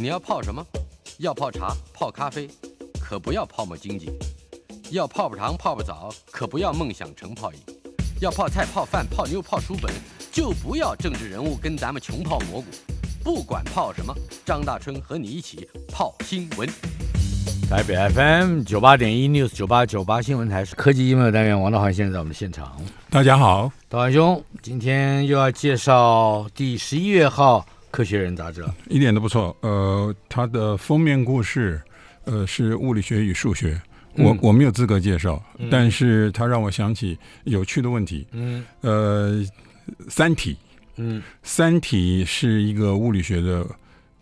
你要泡什么？要泡茶、泡咖啡，可不要泡沫经济；要泡泡肠、泡泡澡，可不要梦想成泡影；要泡菜、泡饭、泡妞、泡书本，就不要政治人物跟咱们穷泡蘑菇。不管泡什么，张大春和你一起泡新闻。台北 FM 九八点一 News 九八九八新闻台是科技新闻单元王德宏先生在我们的现场。大家好，德宏兄，今天又要介绍第十一月号。科学人杂志一点都不错，呃，它的封面故事，呃，是物理学与数学，我我没有资格介绍，但是它让我想起有趣的问题，嗯，呃，三体，嗯，三体是一个物理学的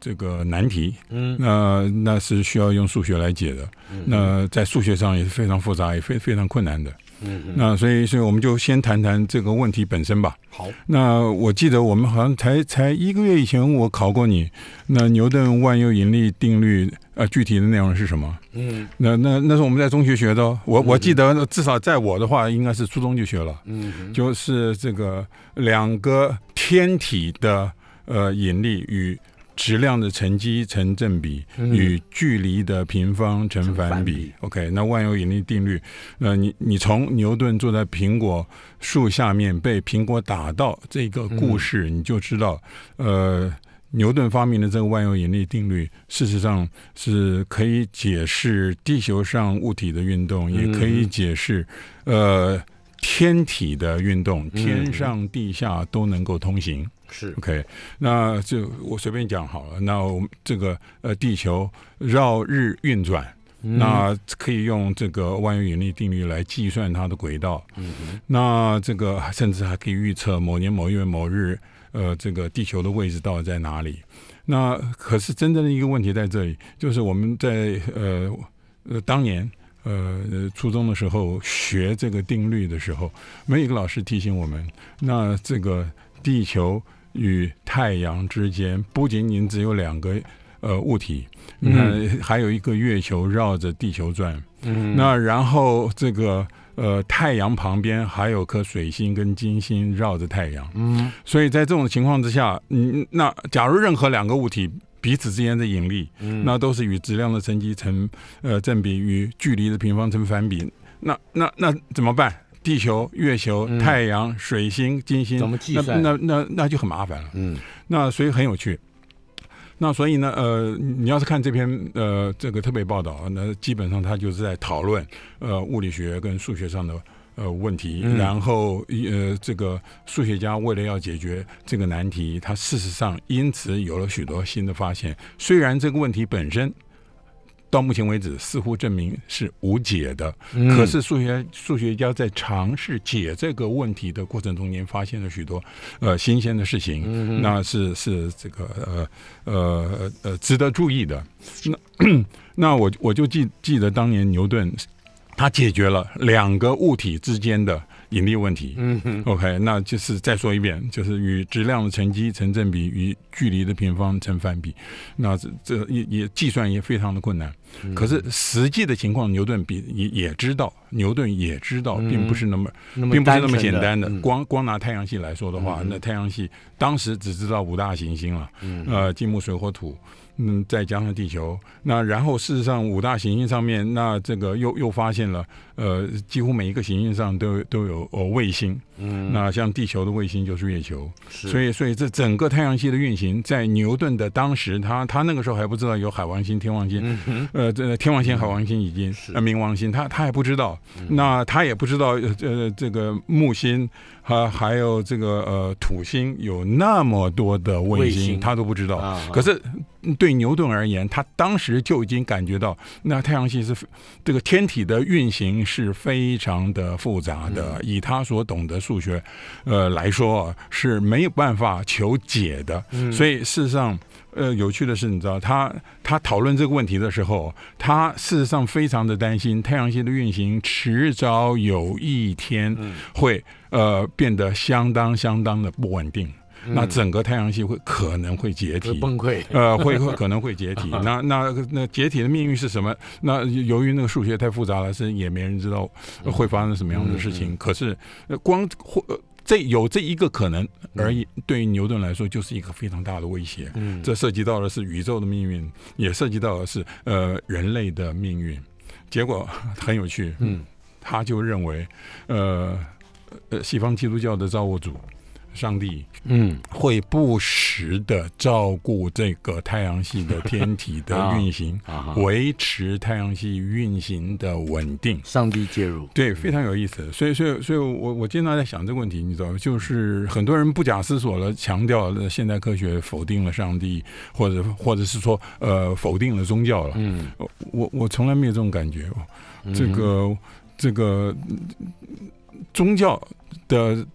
这个难题，嗯，那那是需要用数学来解的，那在数学上也是非常复杂，也非非常困难的。嗯，那所以，所以我们就先谈谈这个问题本身吧。好，那我记得我们好像才才一个月以前我考过你，那牛顿万有引力定律，呃，具体的内容是什么？嗯，那那那是我们在中学学的，我我记得至少在我的话应该是初中就学了，嗯，就是这个两个天体的呃引力与。质量的乘积成正比，与距离的平方成反比。OK，那万有引力定律，那你你从牛顿坐在苹果树下面被苹果打到这个故事，你就知道，呃，牛顿发明的这个万有引力定律，事实上是可以解释地球上物体的运动，也可以解释呃天体的运动，天上地下都能够通行。是 OK，那就我随便讲好了。那我们这个呃，地球绕日运转，那可以用这个万有引力定律来计算它的轨道。嗯那这个甚至还可以预测某年某月某日，呃，这个地球的位置到底在哪里？那可是真正的一个问题在这里，就是我们在呃呃当年呃初中的时候学这个定律的时候，没有一个老师提醒我们，那这个地球。与太阳之间不仅仅只有两个呃物体，那还有一个月球绕着地球转，嗯，那然后这个呃太阳旁边还有颗水星跟金星绕着太阳，嗯，所以在这种情况之下，嗯，那假如任何两个物体彼此之间的引力，嗯，那都是与质量的乘积成呃正比，与距离的平方成反比，那那那怎么办？地球、月球、太阳、水星、金星，那那那那就很麻烦了。嗯，那所以很有趣。那所以呢，呃，你要是看这篇呃这个特别报道，那基本上他就是在讨论呃物理学跟数学上的呃问题。然后呃这个数学家为了要解决这个难题，他事实上因此有了许多新的发现。虽然这个问题本身。到目前为止，似乎证明是无解的。可是数学数学家在尝试解这个问题的过程中间，发现了许多呃新鲜的事情，那是是这个呃呃呃值得注意的。那那我我就记记得当年牛顿，他解决了两个物体之间的。引力问题，嗯 o k 那就是再说一遍，就是与质量的乘积成正比，与距离的平方成反比，那这这也也计算也非常的困难。可是实际的情况，牛顿比也也知道，牛顿也知道，并不是那么，并不是那么简单的。光光拿太阳系来说的话，那太阳系当时只知道五大行星了，呃，金木水火土，嗯，再加上地球。那然后事实上五大行星上面，那这个又又发现了，呃，几乎每一个行星上都都有哦卫星。嗯，那像地球的卫星就是月球。所以所以这整个太阳系的运行，在牛顿的当时，他他那个时候还不知道有海王星、天王星。嗯。呃，这天王星、海王星已经，呃、冥王星，他他还不知道，那他也不知道，呃，这个木星啊，还有这个呃土星，有那么多的卫星，他都不知道。可是对牛顿而言，他当时就已经感觉到，那太阳系是这个天体的运行是非常的复杂的，以他所懂得数学，呃来说是没有办法求解的。所以事实上。呃，有趣的是，你知道，他他讨论这个问题的时候，他事实上非常的担心太阳系的运行迟早有一天会呃变得相当相当的不稳定，那整个太阳系会可能会解体崩溃，呃，会会可能会解体。那那那解体的命运是什么？那由于那个数学太复杂了，是也没人知道会发生什么样的事情。可是光或。这有这一个可能而已，对于牛顿来说就是一个非常大的威胁。嗯，这涉及到的是宇宙的命运，也涉及到的是呃人类的命运。结果很有趣，嗯，他就认为，呃，西方基督教的造物主。上帝，嗯，会不时的照顾这个太阳系的天体的 运行，维持太阳系运行的稳定。上帝介入，对，非常有意思。所以，所以，所以我我经常在想这个问题，你知道，就是很多人不假思索了，强调了现代科学否定了上帝，或者或者是说，呃，否定了宗教了。嗯，我我我从来没有这种感觉。这个这个宗教的。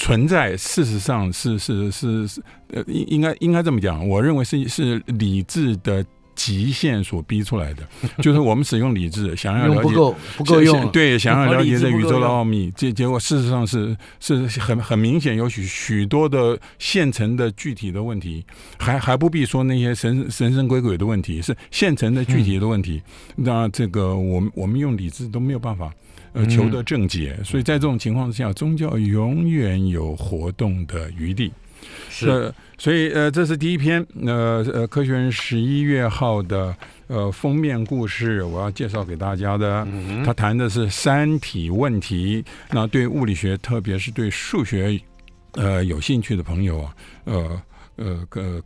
存在事实上是是是是呃应应该应该这么讲，我认为是是理智的极限所逼出来的，就是我们使用理智想要了解不够不够用对想要了解这宇宙的奥秘，结结果事实上是是很很明显有许许多的现成的具体的问题，还还不必说那些神神神鬼鬼的问题是现成的具体的问题，那这个我们我们用理智都没有办法。呃，求得正解，所以在这种情况之下，宗教永远有活动的余地。是，所以呃，这是第一篇，那呃，《科学人》十一月号的呃封面故事，我要介绍给大家的。他谈的是三体问题。那对物理学，特别是对数学，呃，有兴趣的朋友啊，呃。呃呃，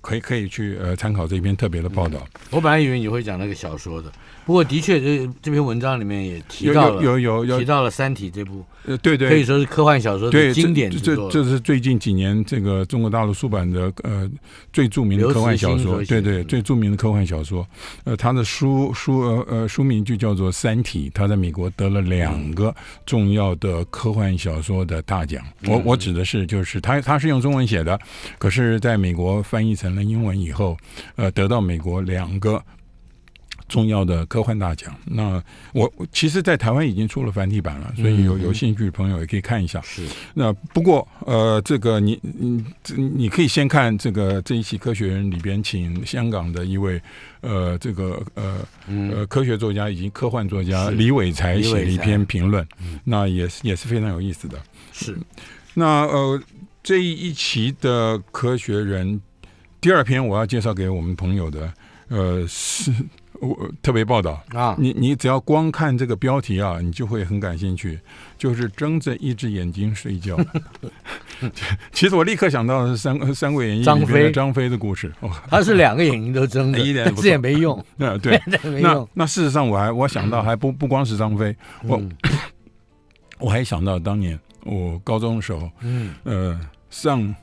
可以可以去呃参考这篇特别的报道。我本来以为你会讲那个小说的，不过的确这这篇文章里面也提到了有有有提到了《三体》这部呃对对可以说是科幻小说的经典之作。这这是最近几年这个中国大陆出版的呃最著名的科幻小说，对对最著名的科幻小说。呃，他的书书呃呃书名就叫做《三体》，他在美国得了两个重要的科幻小说的大奖。我我指的是就是他他是用中文写的，可是。是在美国翻译成了英文以后，呃，得到美国两个重要的科幻大奖。那我其实，在台湾已经出了繁体版了，所以有有兴趣的朋友也可以看一下。是。那不过，呃，这个你你你可以先看这个这一期《科学人》里边，请香港的一位呃，这个呃呃科学作家以及科幻作家李伟才写了一篇评论，那也是也是非常有意思的。是。那呃。这一期的《科学人》第二篇，我要介绍给我们朋友的，呃，是我特别报道啊。你你只要光看这个标题啊，你就会很感兴趣。就是睁着一只眼睛睡觉。其实我立刻想到的是《三三国演义》张飞张飞的故事，他是两个眼睛都睁着，一点这也没用。那 对，那那事实上我还我想到还不不光是张飞，我 我还想到当年。我高中的时候，嗯，呃，上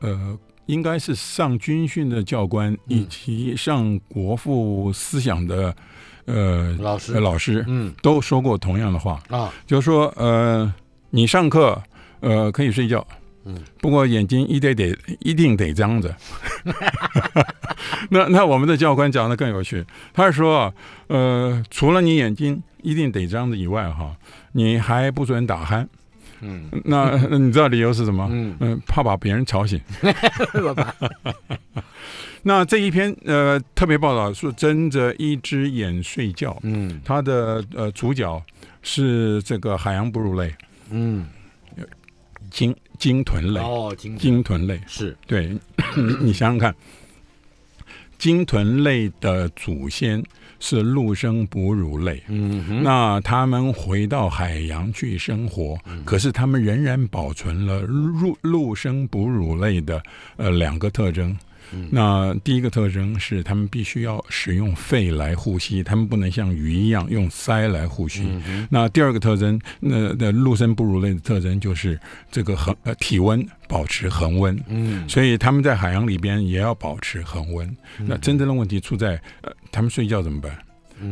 呃应该是上军训的教官，以及上国父思想的呃老师老师，嗯，都说过同样的话啊，就说呃，你上课呃可以睡觉，嗯，不过眼睛一定得一定得张着。那那我们的教官讲的更有趣，他说呃，除了你眼睛一定得张着以外，哈，你还不准打鼾。嗯，那你知道理由是什么？嗯，怕把别人吵醒。那这一篇呃特别报道是睁着一只眼睡觉。嗯，它的呃主角是这个海洋哺乳类。嗯，鲸鲸豚类。哦，鲸鲸豚类是对。你想想看。鲸豚类的祖先是陆生哺乳类，嗯，那他们回到海洋去生活，可是他们仍然保存了陆陆生哺乳类的呃两个特征。那第一个特征是，他们必须要使用肺来呼吸，他们不能像鱼一样用鳃来呼吸。那第二个特征，那那陆生哺乳类的特征就是这个恒呃体温保持恒温。嗯，所以他们在海洋里边也要保持恒温。那真正的问题出在，呃，他们睡觉怎么办？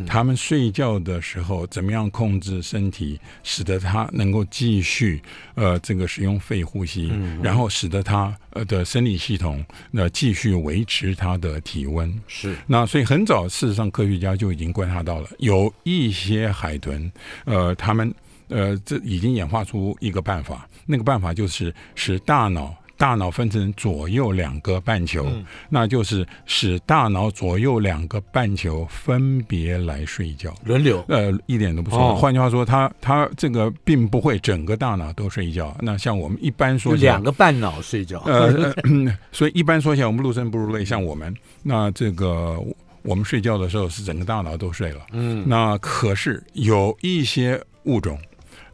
他们睡觉的时候，怎么样控制身体，使得他能够继续呃，这个使用肺呼吸，然后使得他呃的生理系统那继续维持他的体温。是，那所以很早事实上科学家就已经观察到了，有一些海豚，呃，他们呃这已经演化出一个办法，那个办法就是使大脑。大脑分成左右两个半球，那就是使大脑左右两个半球分别来睡觉，轮流。呃，一点都不错。换句话说，它它这个并不会整个大脑都睡觉。那像我们一般说，两个半脑睡觉。呃，所以一般说起来，我们陆生哺乳类，像我们，那这个我们睡觉的时候是整个大脑都睡了。嗯，那可是有一些物种。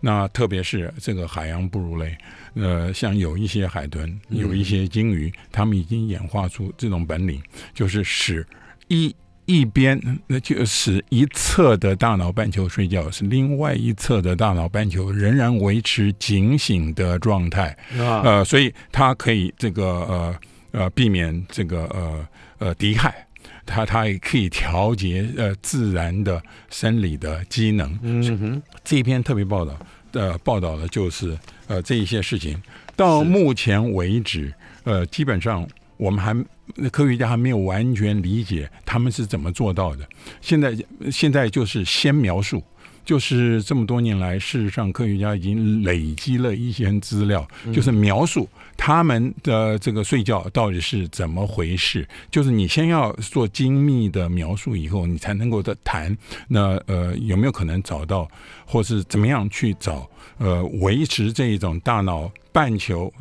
那特别是这个海洋哺乳类，呃，像有一些海豚，有一些鲸鱼，它们已经演化出这种本领，就是使一一边，那就使一侧的大脑半球睡觉，是另外一侧的大脑半球仍然维持警醒的状态，呃，所以它可以这个呃呃避免这个呃呃敌害，它它也可以调节呃自然的生理的机能。嗯哼，这篇特别报道。的报道了，就是呃这一些事情，到目前为止，呃基本上我们还科学家还没有完全理解他们是怎么做到的。现在现在就是先描述。就是这么多年来，事实上科学家已经累积了一些资料，就是描述他们的这个睡觉到底是怎么回事。就是你先要做精密的描述，以后你才能够的谈。那呃，有没有可能找到，或是怎么样去找？呃，维持这一种大脑半球、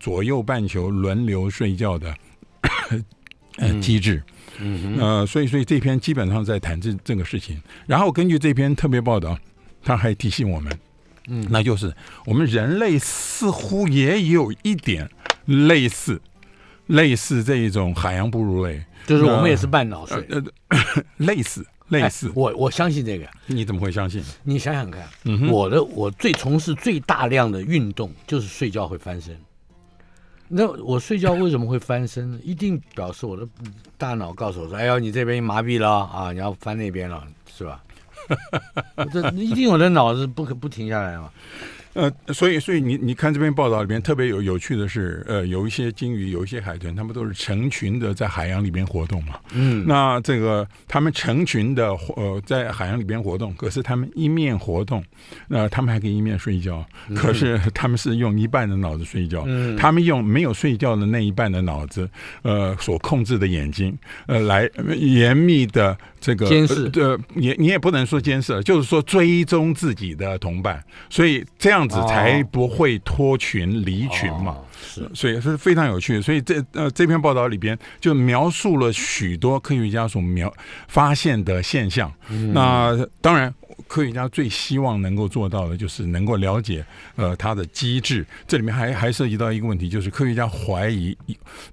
左右半球轮流睡觉的呃机制。呃，所以所以这篇基本上在谈这这个事情。然后根据这篇特别报道，他还提醒我们，嗯，那就是我们人类似乎也有一点类似，类似这一种海洋哺乳类，就是我们也是半脑睡，类似类似。我我相信这个，你怎么会相信？你想想看，我的我最从事最大量的运动就是睡觉会翻身。那我睡觉为什么会翻身？一定表示我的大脑告诉我说：“哎呦，你这边麻痹了啊，你要翻那边了，是吧？” 这一定我的脑子不可不停下来嘛。呃，所以，所以你你看这篇报道里边特别有有趣的是，呃，有一些鲸鱼，有一些海豚，它们都是成群的在海洋里边活动嘛。嗯。那这个它们成群的呃在海洋里边活动，可是它们一面活动，那它们还可以一面睡觉。可是它们是用一半的脑子睡觉。嗯。们用没有睡觉的那一半的脑子，呃，所控制的眼睛，呃，来严密的这个监视。呃，你你也不能说监视，就是说追踪自己的同伴。所以这样。样子才不会脱群离群嘛，所以是非常有趣。所以这呃这篇报道里边就描述了许多科学家所描发现的现象。那当然，科学家最希望能够做到的就是能够了解呃它的机制。这里面还还涉及到一个问题，就是科学家怀疑，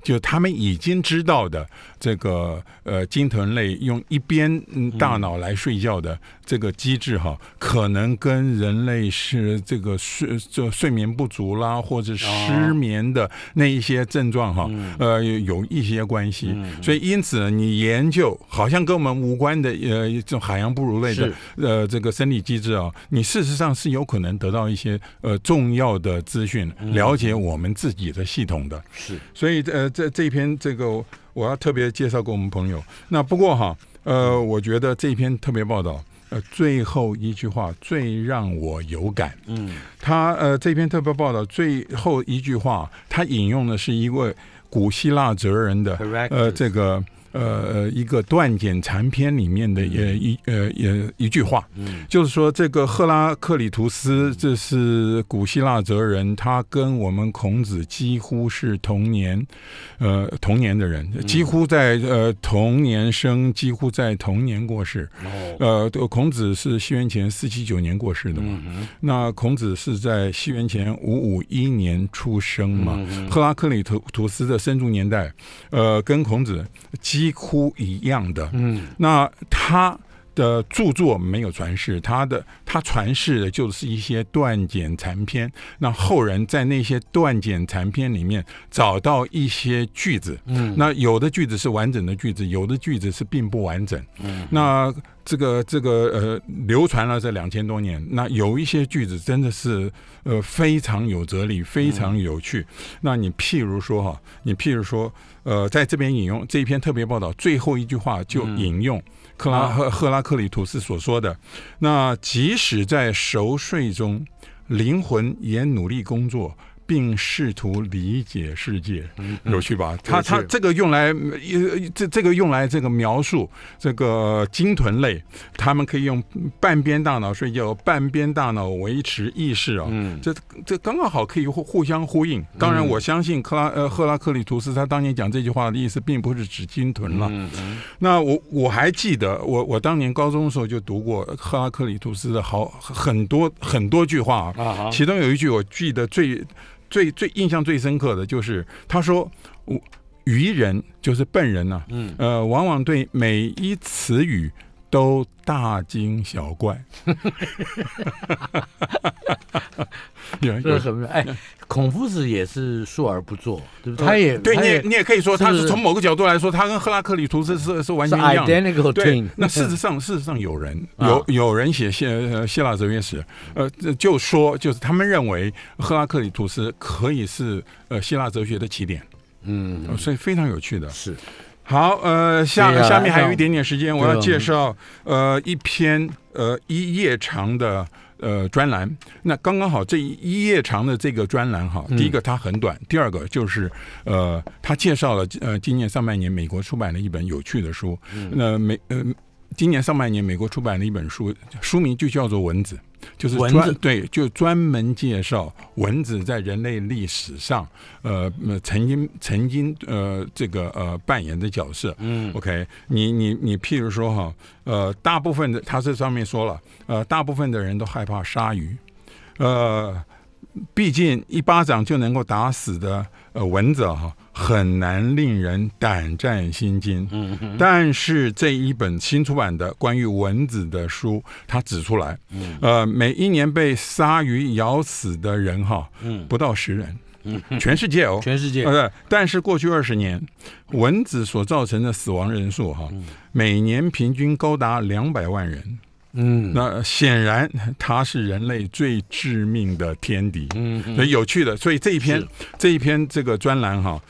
就他们已经知道的这个呃鲸豚类用一边大脑来睡觉的。这个机制哈，可能跟人类是这个睡就睡眠不足啦，或者失眠的那一些症状哈，呃，有一些关系。所以因此你研究好像跟我们无关的，呃，这种海洋哺乳类的呃这个生理机制啊，你事实上是有可能得到一些呃重要的资讯，了解我们自己的系统的。是，所以呃这这篇这个我要特别介绍给我们朋友。那不过哈，呃，我觉得这篇特别报道。呃，最后一句话最让我有感。嗯，他呃这篇特别报道最后一句话，他引用的是一位古希腊哲人的呃这个。呃一个断简残篇里面的也一呃也一句话，就是说这个赫拉克里图斯，这是古希腊哲人，他跟我们孔子几乎是同年，呃，同年的人，几乎在呃童年生，几乎在童年过世。呃，孔子是西元前四七九年过世的嘛？那孔子是在西元前五五一年出生嘛？赫拉克里图图斯的生卒年代，呃，跟孔子几。几乎一样的，嗯，那他。的著作没有传世，他的他传世的就是一些断简残篇。那后人在那些断简残篇里面找到一些句子，嗯，那有的句子是完整的句子，有的句子是并不完整。嗯，那这个这个呃，流传了这两千多年，那有一些句子真的是呃非常有哲理，非常有趣。那你譬如说哈，你譬如说呃，在这边引用这一篇特别报道最后一句话就引用。克拉赫赫拉克里图斯所说的，那即使在熟睡中，灵魂也努力工作。并试图理解世界，有趣吧？他他这个用来，这这个用来这个描述这个鲸豚类，他们可以用半边大脑睡觉，半边大脑维持意识啊。嗯，这这刚刚好可以互互相呼应。当然，我相信克拉呃赫拉克利图斯他当年讲这句话的意思，并不是指鲸豚了。嗯那我我还记得，我我当年高中的时候就读过赫拉克利图斯的好很多很多句话啊，其中有一句我记得最。最最印象最深刻的就是他说，愚人就是笨人呐。嗯，呃，往往对每一词语。都大惊小怪，有人什么？哎，孔夫子也是述而不作，对不对？他也，对你你也可以说，他是从某个角度来说，他跟赫拉克里图斯是是完全一样的。对，那事实上，事实上有人有有人写希希腊哲学史，呃，就说就是他们认为赫拉克里图斯可以是呃希腊哲学的起点，嗯，所以非常有趣的是。好，呃，下下面还有一点点时间，我要介绍，呃，一篇，呃，一页长的，呃，专栏。那刚刚好，这一页长的这个专栏哈，第一个它很短，第二个就是，呃，它介绍了，呃，今年上半年美国出版了一本有趣的书，那美，呃。今年上半年，美国出版了一本书，书名就叫做《蚊子》，就是专对就专门介绍蚊子在人类历史上，呃，曾经曾经呃，这个呃扮演的角色。嗯，OK，你你你，譬如说哈，呃，大部分的他这上面说了，呃，大部分的人都害怕鲨鱼，呃，毕竟一巴掌就能够打死的。蚊子哈很难令人胆战心惊，嗯，但是这一本新出版的关于蚊子的书，它指出来，呃，每一年被鲨鱼咬死的人哈，嗯，不到十人，全世界哦，全世界，呃，但是过去二十年，蚊子所造成的死亡人数哈，每年平均高达两百万人。嗯，那显然它是人类最致命的天敌。嗯，很有趣的，所以这一篇这一篇这个专栏哈，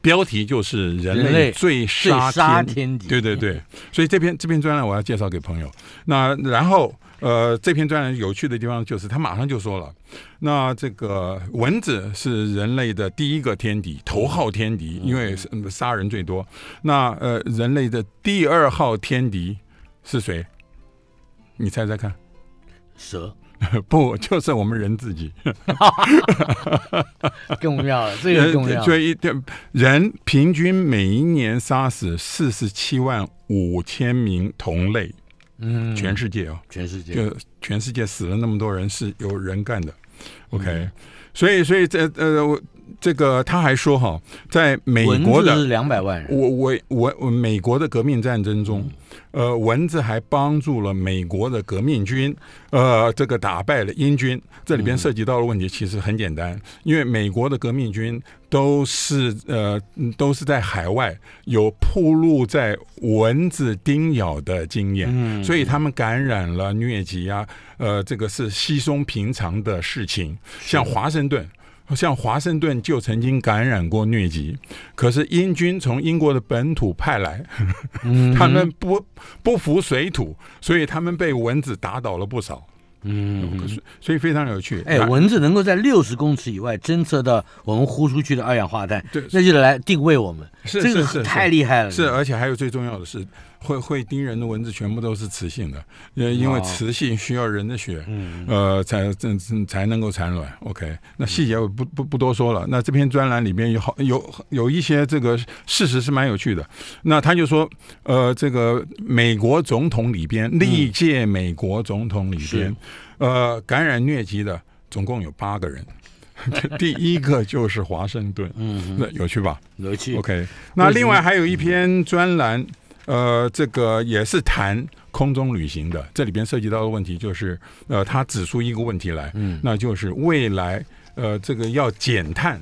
标题就是人类最杀天敌。对对对，所以这篇这篇专栏我要介绍给朋友。那然后呃，这篇专栏有趣的地方就是他马上就说了，那这个蚊子是人类的第一个天敌，头号天敌，因为杀人最多。那呃，人类的第二号天敌是谁？你猜猜看，蛇 不就是我们人自己？更要了，这个重要。所以一人平均每一年杀死四十七万五千名同类。嗯，全世界哦，全世界，就全世界死了那么多人，是有人干的。OK，所以，所以，这呃，我。这个他还说哈，在美国的两百万人，我我我美国的革命战争中，呃，蚊子还帮助了美国的革命军，呃，这个打败了英军。这里边涉及到的问题其实很简单，因为美国的革命军都是呃都是在海外有铺路在蚊子叮咬的经验，所以他们感染了疟疾啊，呃，这个是稀松平常的事情。像华盛顿。像华盛顿就曾经感染过疟疾，可是英军从英国的本土派来，他们不不服水土，所以他们被蚊子打倒了不少。嗯，所以非常有趣。哎，蚊子能够在六十公尺以外侦测到我们呼出去的二氧化碳，对，那就来定位我们。这个是太厉害了。是，而且还有最重要的是。会会叮人的蚊子全部都是雌性的，因因为雌性需要人的血，呃，才正才能够产卵。OK，那细节我不不不多说了。那这篇专栏里边有好有有一些这个事实是蛮有趣的。那他就说，呃，这个美国总统里边，历届美国总统里边，呃，感染疟疾的总共有八个人，第一个就是华盛顿。嗯，那有趣吧？有趣。OK，那另外还有一篇专栏。呃，这个也是谈空中旅行的，这里边涉及到的问题就是，呃，他指出一个问题来，嗯，那就是未来，呃，这个要减碳，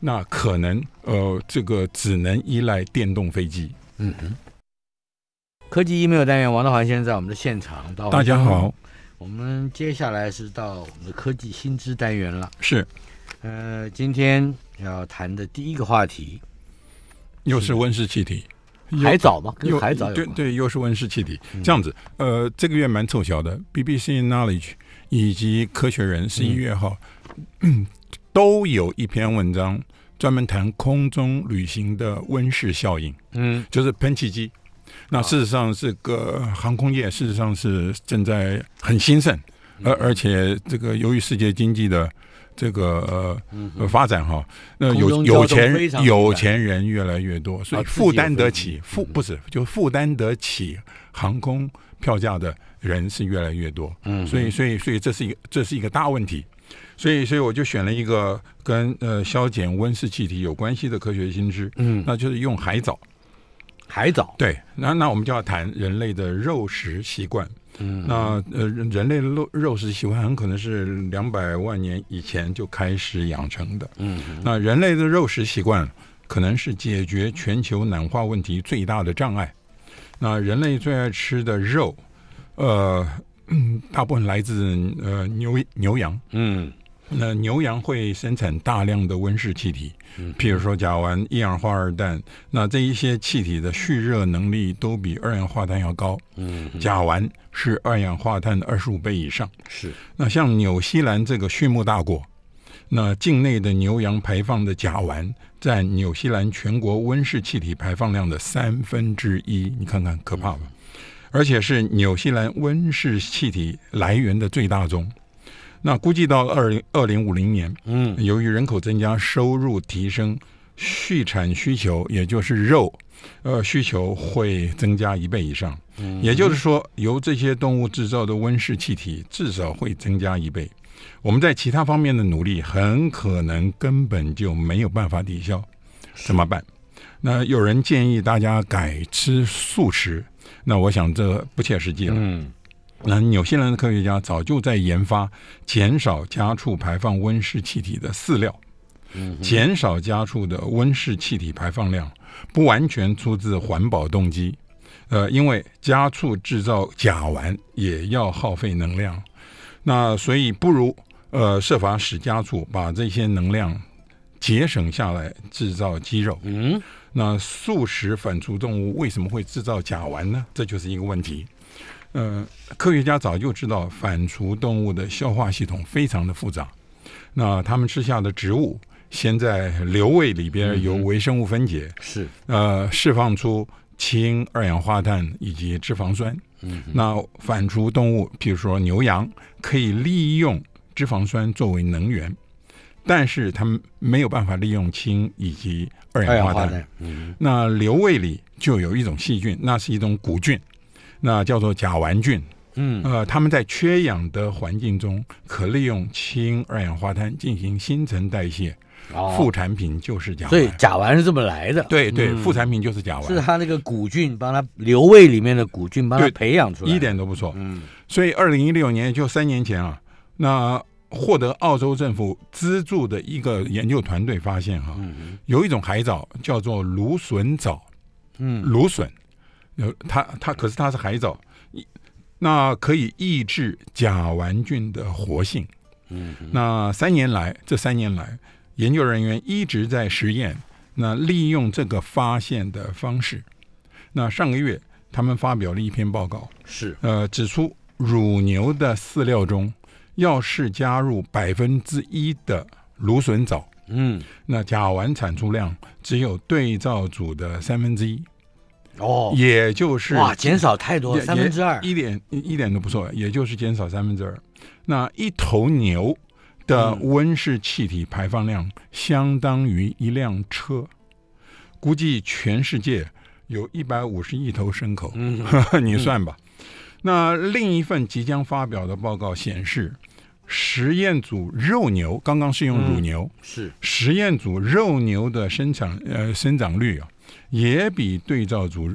那可能，呃，这个只能依赖电动飞机。嗯哼。科技一没有单元，王德华先生在我们的现场。到大家好。我们接下来是到我们的科技新知单元了。是。呃，今天要谈的第一个话题，又是温室气体。海藻嘛，对对，又是温室气体。这样子，呃，这个月蛮凑巧的，BBC Knowledge 以及科学人十一月号 都有一篇文章专门谈空中旅行的温室效应。嗯，就是喷气机。那事实上，这个航空业事实上是正在很兴盛，而而且这个由于世界经济的。这个呃呃发展哈，那有有钱有钱人越来越多，所以负担得起负不是就负担得起航空票价的人是越来越多，嗯，所以所以所以这是一个这是一个大问题，所以所以我就选了一个跟呃消减温室气体有关系的科学新知，嗯，那就是用海藻。海藻对，那那我们就要谈人类的肉食习惯。嗯，那呃，人类的肉肉食习惯很可能是两百万年以前就开始养成的。嗯，那人类的肉食习惯可能是解决全球暖化问题最大的障碍。那人类最爱吃的肉，呃，大部分来自呃牛牛羊。嗯。那牛羊会生产大量的温室气体，譬如说甲烷、一氧化二氮。那这一些气体的蓄热能力都比二氧化碳要高。嗯，甲烷是二氧化碳的二十五倍以上。是。那像纽西兰这个畜牧大国，那境内的牛羊排放的甲烷占纽西兰全国温室气体排放量的三分之一，你看看可怕吗？而且是纽西兰温室气体来源的最大宗。那估计到二零二零五零年，嗯，由于人口增加、收入提升，畜产需求，也就是肉，呃，需求会增加一倍以上。嗯，也就是说，由这些动物制造的温室气体至少会增加一倍。我们在其他方面的努力很可能根本就没有办法抵消，怎么办？那有人建议大家改吃素食，那我想这不切实际了。嗯。那纽西兰的科学家早就在研发减少家畜排放温室气体的饲料，减少家畜的温室气体排放量，不完全出自环保动机，呃，因为家畜制造甲烷也要耗费能量，那所以不如呃设法使家畜把这些能量节省下来制造肌肉。嗯，那素食反刍动物为什么会制造甲烷呢？这就是一个问题。呃，科学家早就知道反刍动物的消化系统非常的复杂。那它们吃下的植物，先在瘤胃里边由微生物分解，是呃释放出氢、二氧化碳以及脂肪酸。嗯，那反刍动物，比如说牛羊，可以利用脂肪酸作为能源，但是它们没有办法利用氢以及二氧化碳。嗯，那瘤胃里就有一种细菌，那是一种古菌。那叫做甲烷菌，嗯，呃，他们在缺氧的环境中可利用氢二氧化碳进行新陈代谢，副产品就是甲烷。所以甲烷是这么来的。对对，副产品就是甲烷。是他那个古菌帮他瘤胃里面的古菌帮他培养出来，一点都不错。嗯，所以二零一六年就三年前啊，那获得澳洲政府资助的一个研究团队发现哈，有一种海藻叫做芦笋藻，嗯，芦笋。呃，它它可是它是海藻，那可以抑制甲烷菌的活性。嗯，那三年来，这三年来，研究人员一直在实验，那利用这个发现的方式。那上个月，他们发表了一篇报告，是呃指出，乳牛的饲料中要是加入百分之一的芦笋藻，嗯，那甲烷产出量只有对照组的三分之一。哦，也就是哇，减少太多，三分之二，一点一点都不错，也就是减少三分之二。那一头牛的温室气体排放量相当于一辆车。估计全世界有一百五十亿头牲口，你算吧。那另一份即将发表的报告显示，实验组肉牛刚刚是用乳牛，是实验组肉牛的生长呃生长率啊。也比对照组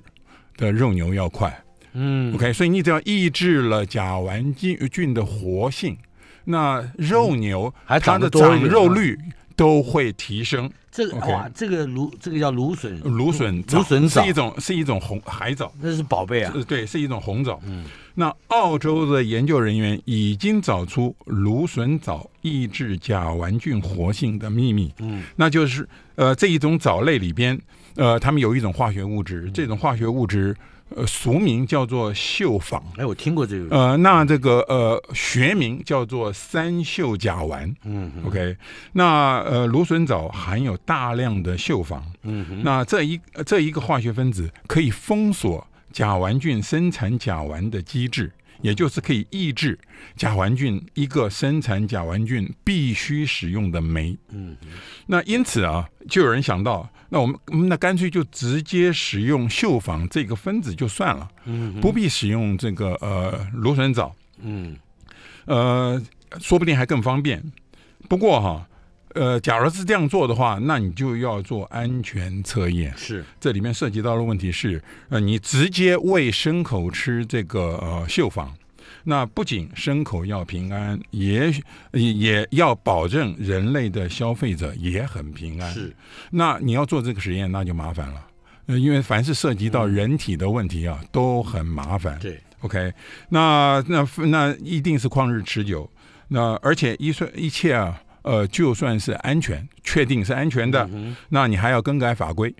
的肉牛要快，嗯，OK，所以你只要抑制了甲烷菌菌的活性，那肉牛它的长肉率都会提升。这个哇，这个芦这个叫芦笋，芦笋芦笋是一种是一种红海藻，那是宝贝啊。对，是一种红藻。嗯，那澳洲的研究人员已经找出芦笋藻抑制甲烷菌活性的秘密。嗯，那就是呃这一种藻类里边。呃，他们有一种化学物质，这种化学物质，呃，俗名叫做溴仿。哎，我听过这个。呃，那这个呃，学名叫做三溴甲烷。嗯，OK。那呃，芦笋藻含有大量的溴仿。嗯，那这一这一个化学分子可以封锁甲烷菌生产甲烷的机制。也就是可以抑制甲烷菌一个生产甲烷菌必须使用的酶。嗯，那因此啊，就有人想到，那我们那干脆就直接使用溴仿这个分子就算了，嗯，不必使用这个呃芦笋藻，嗯，呃，说不定还更方便。不过哈。呃，假如是这样做的话，那你就要做安全测验。是，这里面涉及到的问题是，呃，你直接喂牲口吃这个呃秀坊，那不仅牲口要平安，也也要保证人类的消费者也很平安。是，那你要做这个实验，那就麻烦了，因为凡是涉及到人体的问题啊，都很麻烦。对，OK，那那那一定是旷日持久，那而且一说一切啊。呃，就算是安全，确定是安全的，那你还要更改法规。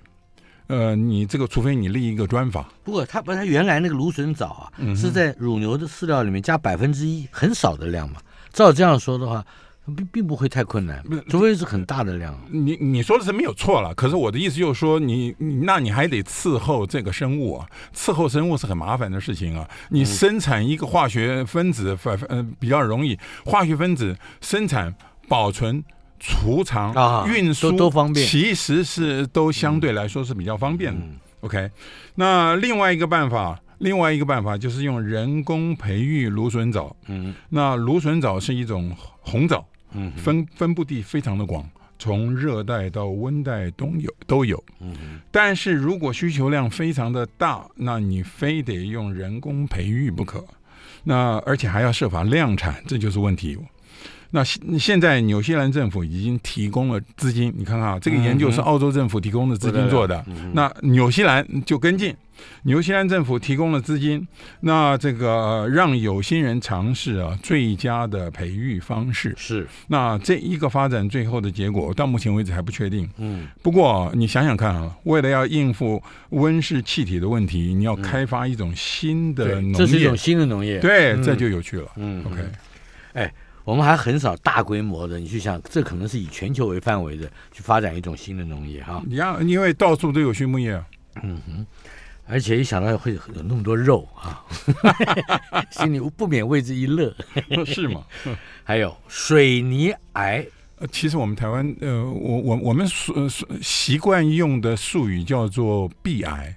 呃，你这个除非你立一个专法。不过，它不，它原来那个芦笋藻啊，是在乳牛的饲料里面加百分之一很少的量嘛。照这样说的话，并并不会太困难，除非是很大的量。你你说的是没有错了，可是我的意思就是说，你那你还得伺候这个生物啊，伺候生物是很麻烦的事情啊。你生产一个化学分子反嗯比较容易，化学分子生产。保存、储藏、运输都方便，其实是都相对来说是比较方便的。OK，那另外一个办法，另外一个办法就是用人工培育芦笋藻。嗯，那芦笋藻是一种红枣，嗯，分分布地非常的广，从热带到温带都有都有。嗯，但是如果需求量非常的大，那你非得用人工培育不可。那而且还要设法量产，这就是问题。那现现在，纽西兰政府已经提供了资金，你看看啊，这个研究是澳洲政府提供的资金做的。那纽西兰就跟进，纽西兰政府提供了资金，那这个让有心人尝试啊，最佳的培育方式是。那这一个发展最后的结果，到目前为止还不确定。嗯。不过你想想看啊，为了要应付温室气体的问题，你要开发一种新的农业，这是一种新的农业。对，这就有趣了。嗯。OK。哎。我们还很少大规模的，你去想，这可能是以全球为范围的去发展一种新的农业哈。你要因为到处都有畜牧业。嗯哼，而且一想到会有那么多肉啊，心里不免为之一乐。是吗？还有水泥癌。呃，其实我们台湾，呃，我我我们说习惯用的术语叫做 B 癌。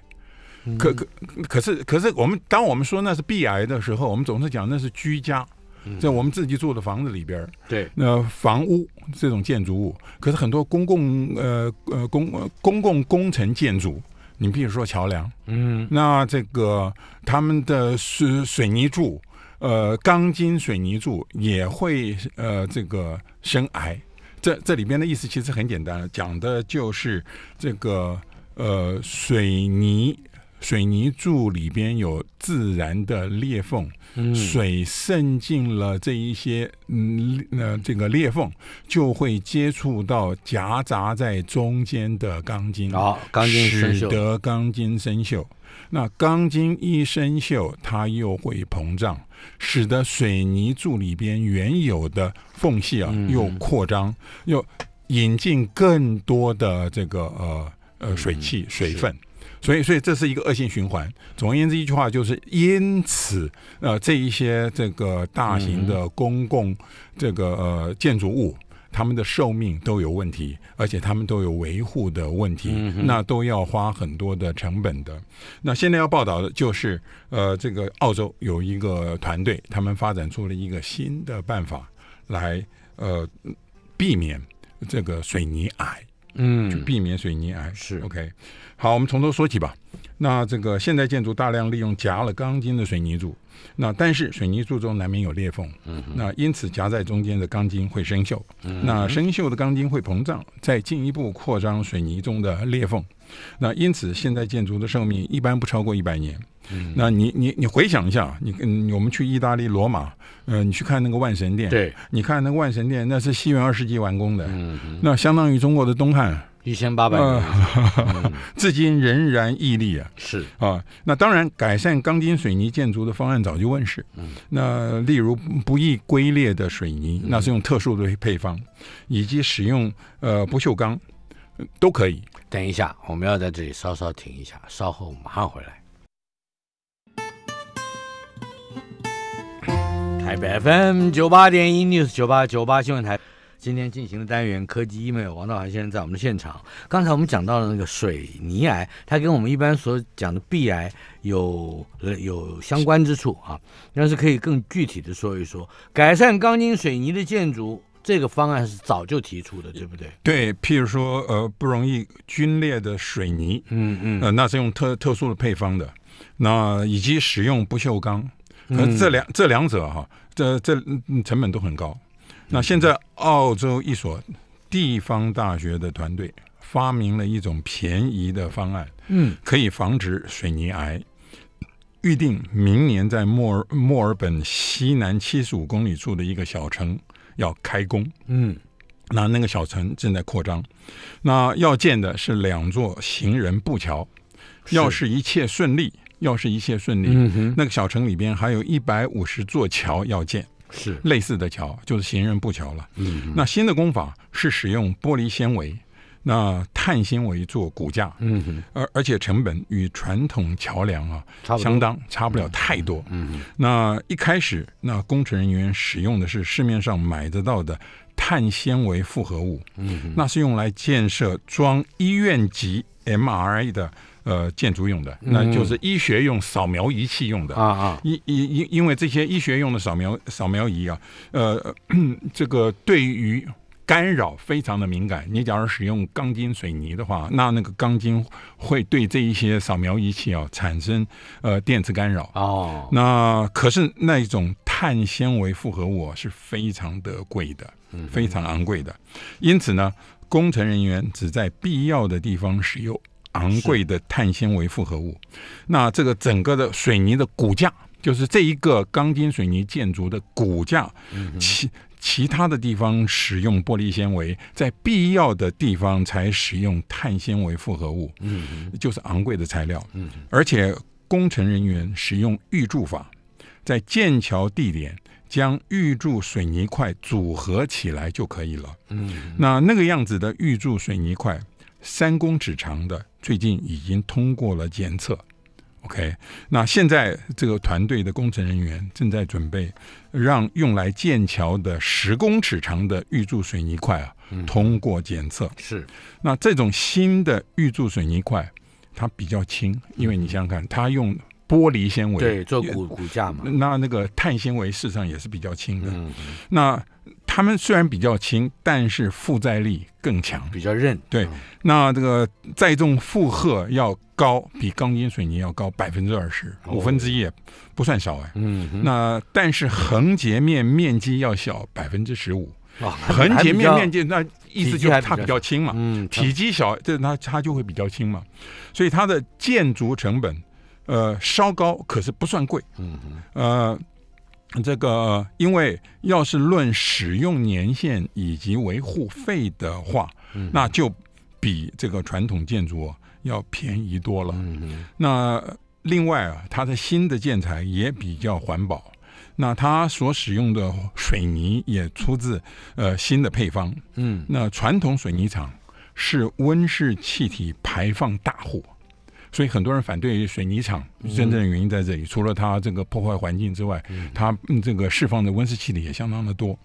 可可可是可是，我们当我们说那是 B 癌的时候，我们总是讲那是居家。在我们自己住的房子里边对，那房屋这种建筑物，可是很多公共呃呃公公共工程建筑，你比如说桥梁，嗯，那这个他们的水水泥柱，呃，钢筋水泥柱也会呃这个生癌。这这里边的意思其实很简单，讲的就是这个呃水泥。水泥柱里边有自然的裂缝，水渗进了这一些，那这个裂缝就会接触到夹杂在中间的钢筋，好，钢筋使得钢筋生锈。那钢筋一生锈，它又会膨胀，使得水泥柱里边原有的缝隙啊又扩张，又引进更多的这个呃呃水汽、水分。所以，所以这是一个恶性循环。总而言之，一句话就是，因此，呃，这一些这个大型的公共这个呃建筑物，他们的寿命都有问题，而且他们都有维护的问题，那都要花很多的成本的。那现在要报道的就是，呃，这个澳洲有一个团队，他们发展出了一个新的办法来，呃，避免这个水泥癌，嗯，去避免水泥癌，是 OK。好，我们从头说起吧。那这个现代建筑大量利用夹了钢筋的水泥柱，那但是水泥柱中难免有裂缝，嗯，那因此夹在中间的钢筋会生锈，嗯，那生锈的钢筋会膨胀，再进一步扩张水泥中的裂缝，那因此现代建筑的寿命一般不超过一百年。嗯，那你你你回想一下，你嗯，我们去意大利罗马，嗯，你去看那个万神殿，对，你看那个万神殿那是西元二世纪完工的，嗯，那相当于中国的东汉。一千八百年，至今仍然屹立啊！是啊，那当然，改善钢筋水泥建筑的方案早就问世。嗯，那例如不易龟裂的水泥，那是用特殊的配方，以及使用呃不锈钢都可以。等一下，我们要在这里稍稍停一下，稍后马上回来。台北 FM 九八点一 News 九八九八新闻台。今天进行的单元，科技没有王道涵先生在我们的现场。刚才我们讲到了那个水泥癌，它跟我们一般所讲的壁癌有有相关之处啊。要是可以更具体的说一说，改善钢筋水泥的建筑，这个方案是早就提出的，对不对？对，譬如说，呃，不容易皲裂的水泥，嗯嗯，呃，那是用特特殊的配方的，那以及使用不锈钢，可能这两这两者哈，这这成本都很高。那现在，澳洲一所地方大学的团队发明了一种便宜的方案，嗯，可以防止水泥癌。预定明年在墨尔墨尔本西南七十五公里处的一个小城要开工，嗯，那那个小城正在扩张，那要建的是两座行人步桥。要是一切顺利，要是一切顺利，那个小城里边还有一百五十座桥要建。是类似的桥，就是行人步桥了。嗯，那新的工法是使用玻璃纤维，那碳纤维做骨架。嗯哼，而而且成本与传统桥梁啊，相当差不了太多。嗯嗯，那一开始那工程人员使用的是市面上买得到的碳纤维复合物。嗯，那是用来建设装医院级 MRI 的。呃，建筑用的，那就是医学用扫描仪器用的啊啊，因因因，因为这些医学用的扫描扫描仪啊，呃，这个对于干扰非常的敏感。你假如使用钢筋水泥的话，那那个钢筋会对这一些扫描仪器啊产生呃电磁干扰哦。那可是那一种碳纤维复合物是非常的贵的，非常昂贵的。因此呢，工程人员只在必要的地方使用。昂贵的碳纤维复合物，那这个整个的水泥的骨架，就是这一个钢筋水泥建筑的骨架，其其他的地方使用玻璃纤维，在必要的地方才使用碳纤维复合物，就是昂贵的材料。嗯，而且工程人员使用预铸法，在建桥地点将预铸水泥块组合起来就可以了。嗯，那那个样子的预铸水泥块。三公尺长的最近已经通过了检测，OK。那现在这个团队的工程人员正在准备让用来建桥的十公尺长的预铸水泥块啊通过检测。是。那这种新的预铸水泥块它比较轻，因为你想想看，它用玻璃纤维对做骨骨架嘛。那那个碳纤维事实上也是比较轻的。嗯。那。他们虽然比较轻，但是负载力更强，比较韧。对，那这个载重负荷要高，比钢筋水泥要高百分之二十五分之一，不算少哎。嗯，那但是横截面面积要小百分之十五，横截面面积那意思就是它比较轻嘛，体积小，这它它就会比较轻嘛。所以它的建筑成本，呃，稍高，可是不算贵。嗯，呃。这个，因为要是论使用年限以及维护费的话，那就比这个传统建筑要便宜多了。那另外啊，它的新的建材也比较环保，那它所使用的水泥也出自呃新的配方。嗯，那传统水泥厂是温室气体排放大户。所以很多人反对水泥厂，真正的原因在这里。除了它这个破坏环境之外，它这个释放的温室气体也相当的多。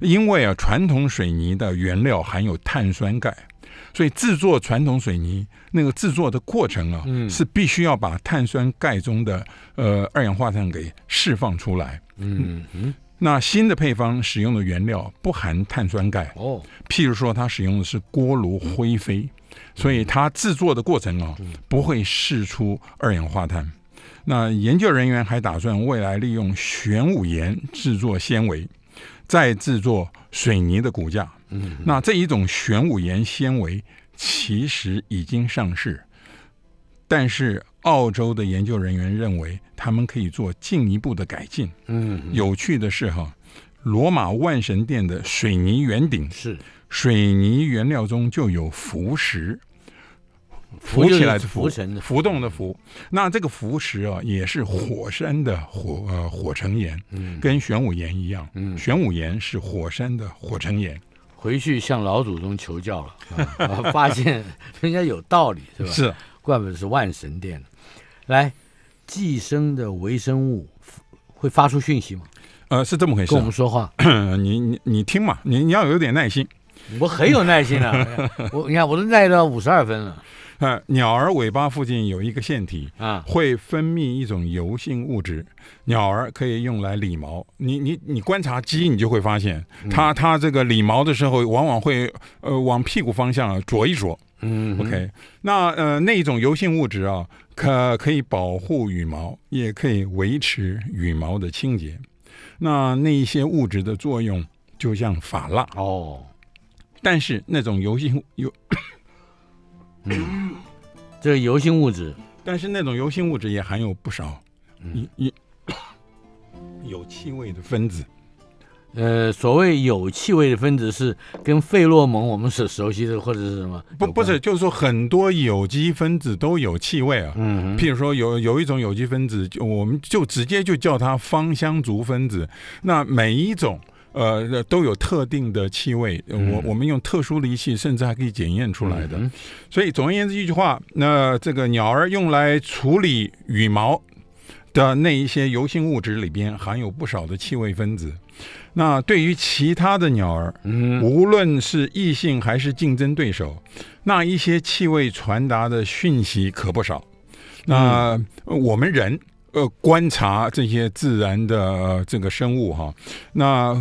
因为啊，传统水泥的原料含有碳酸钙，所以制作传统水泥那个制作的过程啊，是必须要把碳酸钙中的呃二氧化碳给释放出来。嗯，那新的配方使用的原料不含碳酸钙哦，譬如说它使用的是锅炉灰飞。所以它制作的过程啊，不会释出二氧化碳。那研究人员还打算未来利用玄武岩制作纤维，再制作水泥的骨架。嗯，那这一种玄武岩纤维其实已经上市，但是澳洲的研究人员认为他们可以做进一步的改进。嗯，有趣的是哈，罗马万神殿的水泥圆顶是。水泥原料中就有浮石，浮起来的浮，浮动的浮。那这个浮石啊，也是火山的火呃火成岩，嗯，跟玄武岩一样，嗯，玄武岩是火山的火成岩。回去向老祖宗求教了，发现 人家有道理，是吧？是，怪不得是万神殿。来，寄生的微生物会发出讯息吗？呃，是这么回事。跟我们说话，你你你听嘛，你你要有点耐心。我很有耐心的，我你看我都耐到五十二分了。嗯，鸟儿尾巴附近有一个腺体啊，会分泌一种油性物质，鸟儿可以用来理毛。你你你观察鸡，你就会发现它它这个理毛的时候，往往会呃往屁股方向啄一啄。嗯，OK。那呃那一种油性物质啊，可可以保护羽毛，也可以维持羽毛的清洁。那那一些物质的作用，就像法蜡哦。但是那种油性油，这油性物质，但是那种油性物质也含有不少有有有气味的分子。呃，所谓有气味的分子是跟费洛蒙我们所熟悉的，或者是什么？不，不是，就是说很多有机分子都有气味啊。嗯嗯。譬如说有有一种有机分子，我们就直接就叫它芳香族分子。那每一种。呃，都有特定的气味，我我们用特殊仪器甚至还可以检验出来的。所以，总而言之一句话，那这个鸟儿用来处理羽毛的那一些油性物质里边含有不少的气味分子。那对于其他的鸟儿，无论是异性还是竞争对手，那一些气味传达的讯息可不少。那我们人。呃，观察这些自然的这个生物哈，那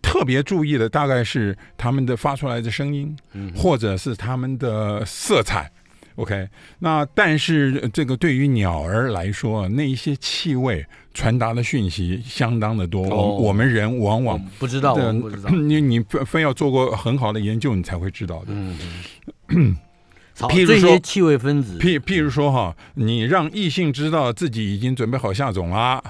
特别注意的大概是他们的发出来的声音，或者是他们的色彩。OK，那但是这个对于鸟儿来说，那一些气味传达的讯息相当的多，我们人往往不知道，你你非非要做过很好的研究，你才会知道的。譬如说气味分子，譬譬如说哈，你让异性知道自己已经准备好下种啦。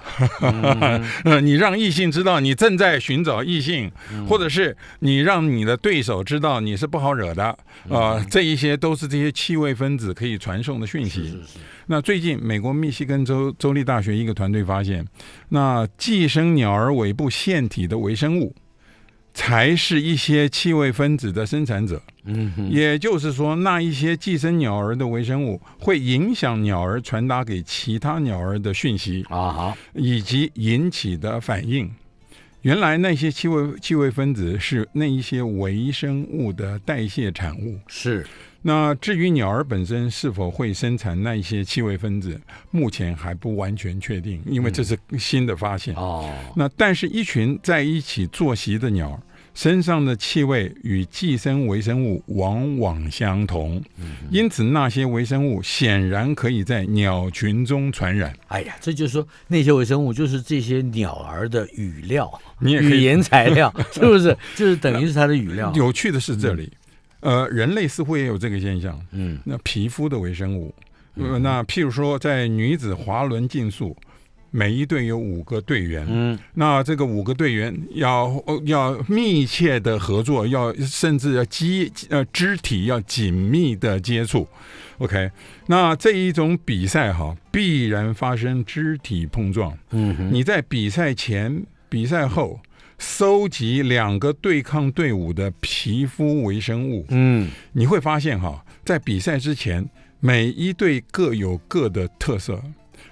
你让异性知道你正在寻找异性，或者是你让你的对手知道你是不好惹的，啊，这一些都是这些气味分子可以传送的讯息。是是是。那最近美国密西根州州立大学一个团队发现，那寄生鸟儿尾部腺体的微生物。才是一些气味分子的生产者，嗯，也就是说，那一些寄生鸟儿的微生物会影响鸟儿传达给其他鸟儿的讯息啊，以及引起的反应。原来那些气味气味分子是那一些微生物的代谢产物，是。那至于鸟儿本身是否会生产那一些气味分子，目前还不完全确定，因为这是新的发现。哦。那但是，一群在一起坐席的鸟儿身上的气味与寄生微生物往往相同，嗯。因此，那些微生物显然可以在鸟群中传染。哎呀，这就是说，那些微生物就是这些鸟儿的语料，你也可以语言材料，是不是？就是等于是它的语料。有趣的是这里。呃，人类似乎也有这个现象。嗯，那皮肤的微生物，那譬如说，在女子滑轮竞速，每一队有五个队员。嗯，那这个五个队员要要密切的合作，要甚至要肌呃肢体要紧密的接触。OK，那这一种比赛哈，必然发生肢体碰撞。嗯，你在比赛前、比赛后。搜集两个对抗队伍的皮肤微生物，嗯，你会发现哈，在比赛之前，每一队各有各的特色，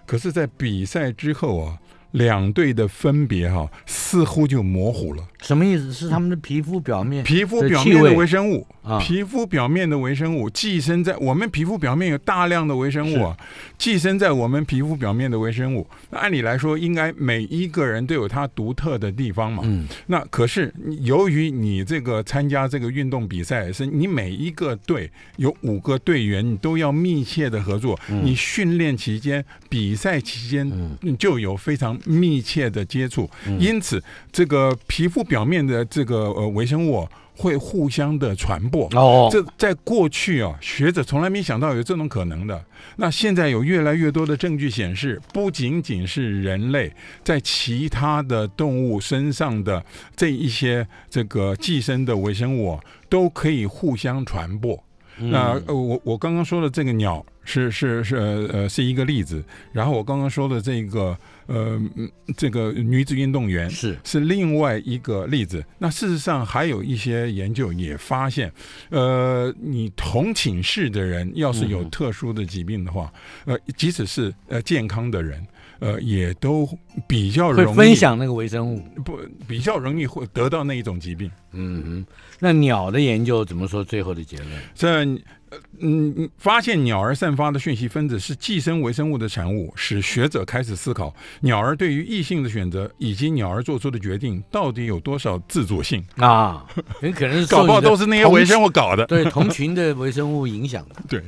可是，在比赛之后啊，两队的分别哈，似乎就模糊了。什么意思？是他们的皮肤表面皮肤表面的微生物啊，皮肤表面的微生物寄生在我们皮肤表面有大量的微生物啊，寄生在我们皮肤表面的微生物。那按理来说，应该每一个人都有它独特的地方嘛。嗯。那可是由于你这个参加这个运动比赛，是你每一个队有五个队员，你都要密切的合作。嗯。你训练期间、比赛期间，嗯，就有非常密切的接触。嗯。因此，这个皮肤。表面的这个呃微生物会互相的传播哦，这在过去啊，学者从来没想到有这种可能的。那现在有越来越多的证据显示，不仅仅是人类，在其他的动物身上的这一些这个寄生的微生物都可以互相传播。那我我刚刚说的这个鸟是是是呃是一个例子，然后我刚刚说的这个。呃，这个女子运动员是是另外一个例子。那事实上，还有一些研究也发现，呃，你同寝室的人要是有特殊的疾病的话，呃，即使是呃健康的人，呃，也都比较容易分享那个微生物，不比较容易会得到那一种疾病。嗯，那鸟的研究怎么说？最后的结论在。嗯，发现鸟儿散发的讯息分子是寄生微生物的产物，使学者开始思考鸟儿对于异性的选择以及鸟儿做出的决定到底有多少自主性 啊？很可能是搞不好都是那些微生物搞的，对，同群的微生物影响的，对。